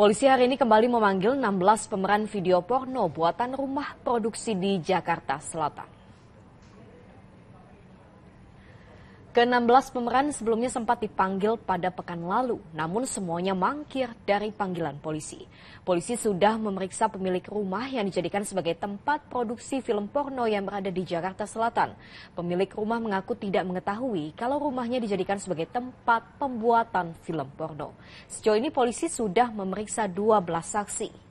Polisi hari ini kembali memanggil 16 pemeran video porno buatan rumah produksi di Jakarta Selatan. Ke-16 pemeran sebelumnya sempat dipanggil pada pekan lalu, namun semuanya mangkir dari panggilan polisi. Polisi sudah memeriksa pemilik rumah yang dijadikan sebagai tempat produksi film porno yang berada di Jakarta Selatan. Pemilik rumah mengaku tidak mengetahui kalau rumahnya dijadikan sebagai tempat pembuatan film porno. Sejauh ini polisi sudah memeriksa 12 saksi.